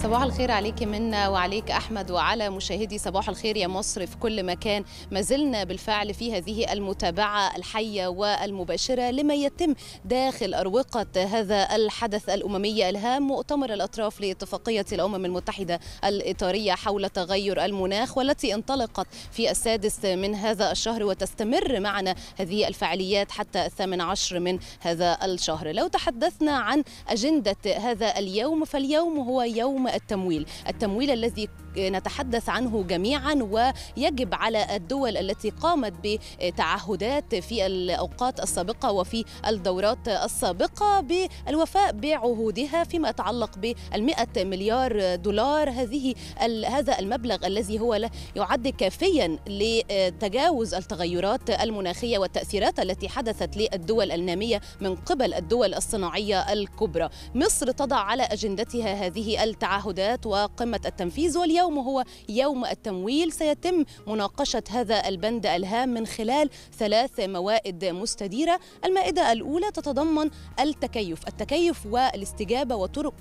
صباح الخير عليك منا وعليك احمد وعلى مشاهدي صباح الخير يا مصر في كل مكان ما زلنا بالفعل في هذه المتابعه الحيه والمباشره لما يتم داخل اروقه هذا الحدث الاممي الهام مؤتمر الاطراف لاتفاقيه الامم المتحده الاطاريه حول تغير المناخ والتي انطلقت في السادس من هذا الشهر وتستمر معنا هذه الفعاليات حتى الثامن عشر من هذا الشهر لو تحدثنا عن اجنده هذا اليوم فاليوم هو يوم ثم التمويل التمويل الذي نتحدث عنه جميعا ويجب على الدول التي قامت بتعهدات في الأوقات السابقة وفي الدورات السابقة بالوفاء بعهودها فيما يتعلق بالمئة مليار دولار هذه هذا المبلغ الذي هو يعد كافيا لتجاوز التغيرات المناخية والتأثيرات التي حدثت للدول النامية من قبل الدول الصناعية الكبرى مصر تضع على أجندتها هذه التعهدات وقمة التنفيذ واليوم اليوم وهو يوم التمويل سيتم مناقشة هذا البند الهام من خلال ثلاث موائد مستديرة المائدة الأولى تتضمن التكيف التكيف والاستجابة وطرق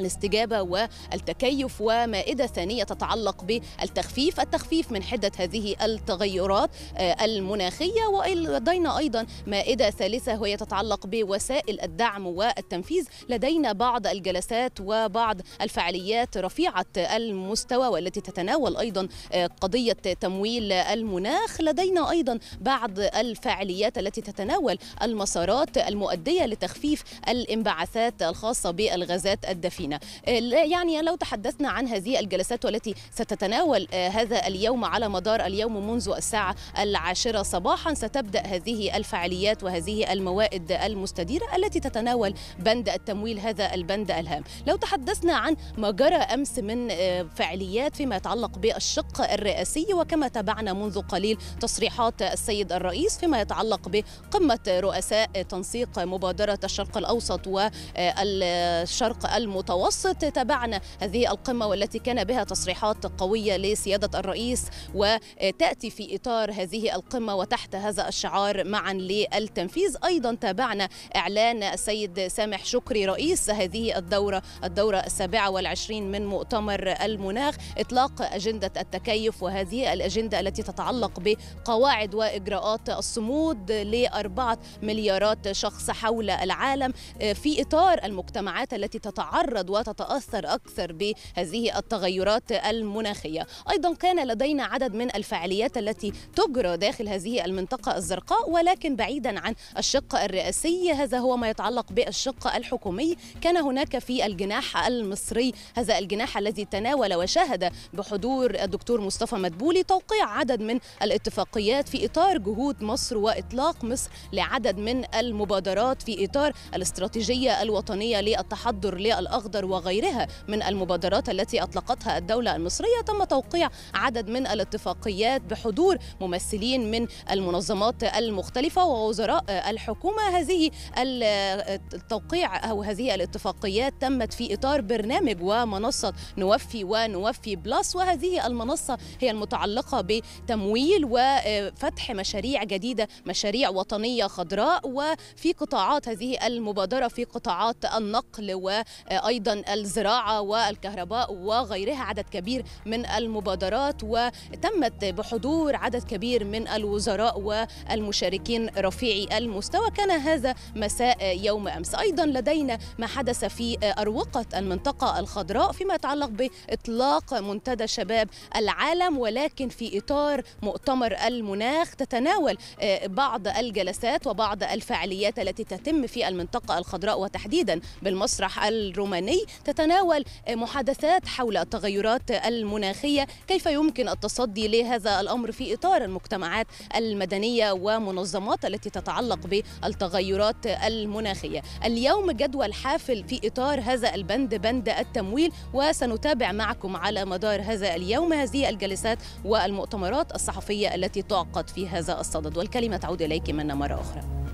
الاستجابة والتكيف ومائدة ثانية تتعلق بالتخفيف التخفيف من حدة هذه التغيرات آه، المناخية ولدينا أيضا مائدة ثالثة وهي تتعلق بوسائل الدعم والتنفيذ لدينا بعض الجلسات وبعض الفعاليات رفيعة المستوى والتي تتناول أيضا آه، قضية تمويل المناخ لدينا أيضا بعض الفعاليات التي تتناول المسارات المؤدية لتخفيف الانبعاثات الخاصة بالغازات الدفينة المدينة آه، يعني لو تحدثنا عن هذه الجلسات والتي ستتناول آه، هذا اليوم على مدار اليوم منذ الساعة العاشرة صباحا ستبدأ هذه الفعاليات وهذه الموائد المستديرة التي تتناول بند التمويل هذا البند الهام لو تحدثنا عن ما جرى أمس من آه، فعاليات فيما يتعلق بالشق الرئاسي وكما تابعنا منذ قليل تصريحات السيد الرئيس فيما يتعلق بقمة رؤساء تنسيق مبادرة الشرق الأوسط والشرق المتوسط المتوسط تابعنا هذه القمة والتي كان بها تصريحات قوية لسيادة الرئيس وتأتي في إطار هذه القمة وتحت هذا الشعار معا للتنفيذ أيضا تابعنا إعلان السيد سامح شكري رئيس هذه الدورة الدورة السابعة والعشرين من مؤتمر المناخ إطلاق أجندة التكيف وهذه الأجندة التي تتعلق بقواعد وإجراءات الصمود لأربعة مليارات شخص حول العالم في إطار المجتمعات التي تتعرض تتجدد وتتأثر أكثر بهذه التغيرات المناخية أيضا كان لدينا عدد من الفعاليات التي تجرى داخل هذه المنطقة الزرقاء ولكن بعيدا عن الشق الرئاسي هذا هو ما يتعلق بالشق الحكومي كان هناك في الجناح المصري هذا الجناح الذي تناول وشاهد بحضور الدكتور مصطفى مدبولي توقيع عدد من الاتفاقيات في إطار جهود مصر وإطلاق مصر لعدد من المبادرات في إطار الاستراتيجية الوطنية للتحضر للأخضر الخضر وغيرها من المبادرات التي أطلقتها الدولة المصرية تم توقيع عدد من الاتفاقيات بحضور ممثلين من المنظمات المختلفة ووزراء الحكومة هذه التوقيع أو هذه الاتفاقيات تمت في إطار برنامج ومنصة نوفي ونوفي بلس وهذه المنصة هي المتعلقة بتمويل وفتح مشاريع جديدة مشاريع وطنية خضراء وفي قطاعات هذه المبادرة في قطاعات النقل وأيضا أيضا الزراعة والكهرباء وغيرها عدد كبير من المبادرات وتمت بحضور عدد كبير من الوزراء والمشاركين رفيعي المستوى كان هذا مساء يوم أمس أيضا لدينا ما حدث في أروقة المنطقة الخضراء فيما يتعلق بإطلاق منتدى شباب العالم ولكن في إطار مؤتمر المناخ تتناول آه، بعض الجلسات وبعض الفعاليات التي تتم في المنطقة الخضراء وتحديدا بالمسرح الروماني الفني تتناول محادثات حول التغيرات المناخية كيف يمكن التصدي لهذا الأمر في إطار المجتمعات المدنية ومنظمات التي تتعلق بالتغيرات المناخية اليوم جدول حافل في إطار هذا البند بند التمويل وسنتابع معكم على مدار هذا اليوم هذه الجلسات والمؤتمرات الصحفية التي تعقد في هذا الصدد والكلمة تعود إليك منا مرة أخرى